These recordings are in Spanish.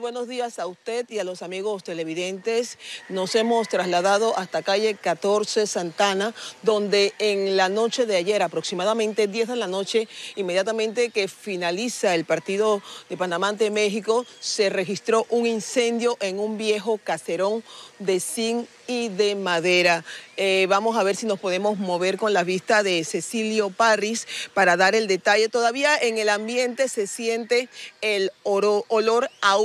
buenos días a usted y a los amigos televidentes. Nos hemos trasladado hasta calle 14 Santana, donde en la noche de ayer, aproximadamente 10 de la noche, inmediatamente que finaliza el partido de Panamá ante México, se registró un incendio en un viejo caserón de zinc y de madera. Eh, vamos a ver si nos podemos mover con la vista de Cecilio Parris para dar el detalle. Todavía en el ambiente se siente el olor a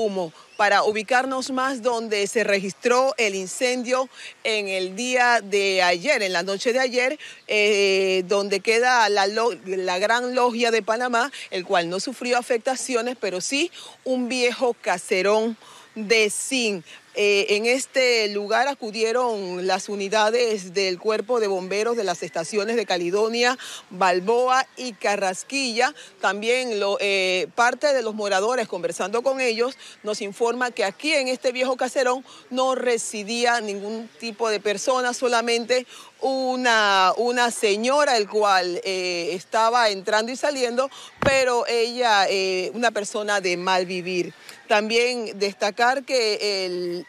para ubicarnos más donde se registró el incendio en el día de ayer, en la noche de ayer, eh, donde queda la gran logia de Panamá, el cual no sufrió afectaciones, pero sí un viejo caserón de Sin, eh, en este lugar acudieron las unidades del cuerpo de bomberos de las estaciones de Caledonia, Balboa y Carrasquilla. También eh, parte de los moradores, conversando con ellos, nos informa que aquí en este viejo caserón no residía ningún tipo de persona, solamente una, una señora el cual eh, estaba entrando y saliendo, pero ella, eh, una persona de mal vivir. También destacar que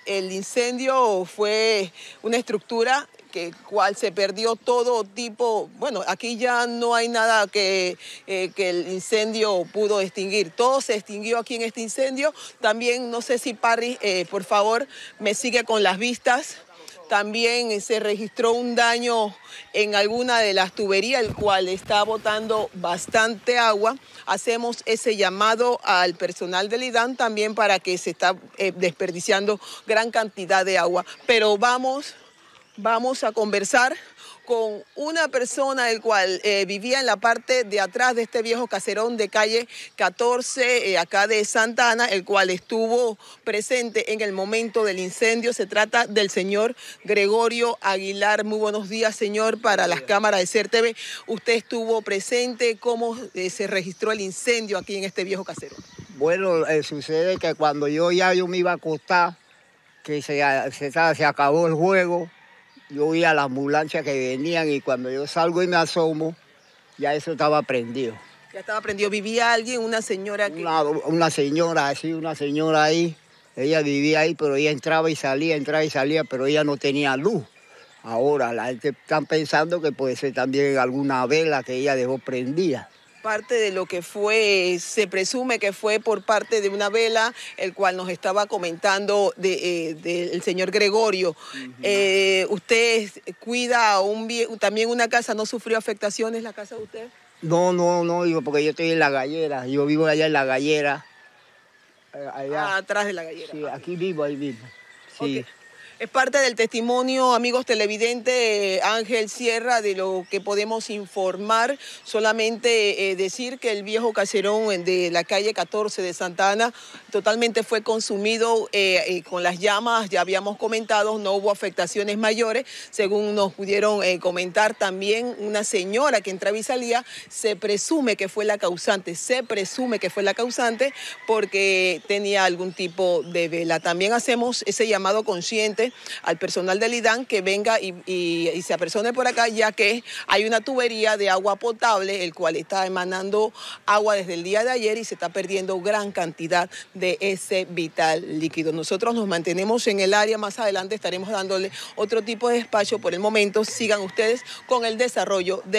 el, incendio fue una estructura que, cual se perdió todo tipo, bueno, aquí ya no hay nada que, eh, que, el incendio pudo extinguir, todo se extinguió aquí en este incendio, también no sé si Parry, por favor, me sigue con las vistas. También eh, se registró un daño en alguna de las tuberías, el cual está botando bastante agua. Hacemos ese llamado al personal del IDAN también para que se está eh, desperdiciando gran cantidad de agua. Pero vamos vamos a conversar con una persona el cual eh, vivía en la parte de atrás de este viejo caserón de calle 14, eh, acá de Santa Ana, el cual estuvo presente en el momento del incendio. Se trata del señor Gregorio Aguilar. Muy buenos días, señor, para las cámaras de CERTV. Usted estuvo presente, ¿cómo eh, se registró el incendio aquí en este viejo caserón? Bueno, sucede que cuando yo ya me iba a acostar, que se acabó el juego, yo vi a las ambulancias que venían y cuando yo salgo y me asomo, ya eso estaba prendido. Ya estaba prendido. ¿Vivía alguien, una señora? Que... Una, una señora, sí, una señora ahí. Ella vivía ahí, pero ella entraba y salía, entraba y salía, pero ella no tenía luz. Ahora la gente está pensando que puede ser también alguna vela que ella dejó prendida parte de lo que fue, se presume que fue por parte de una vela, el cual nos estaba comentando eh, del señor Gregorio. Eh, ¿Usted cuida también una casa? ¿No sufrió afectaciones la casa de usted? No, no, no, porque yo estoy en la gallera, yo vivo allá en la gallera. Eh, ah, atrás de la gallera. Sí, aquí vivo, ahí vivo. Sí. Es parte del testimonio, amigos televidentes, eh, Ángel Sierra, de lo que podemos informar. Solamente eh, decir que el viejo caserón de la calle 14 de Santa Ana totalmente fue consumido eh, con las llamas, ya habíamos comentado, no hubo afectaciones mayores. Según nos pudieron comentar también, una señora que entraba y salía, se presume que fue la causante, se presume que fue la causante porque tenía algún tipo de vela. También hacemos ese llamado consciente al personal del IDAN que venga y, se apresone por acá, ya que hay una tubería de agua potable, el cual está emanando agua desde el día de ayer y se está perdiendo gran cantidad de ese vital líquido. Nosotros nos mantenemos en el área, más adelante estaremos dándole otro tipo de espacio Por el momento, sigan ustedes con el desarrollo de...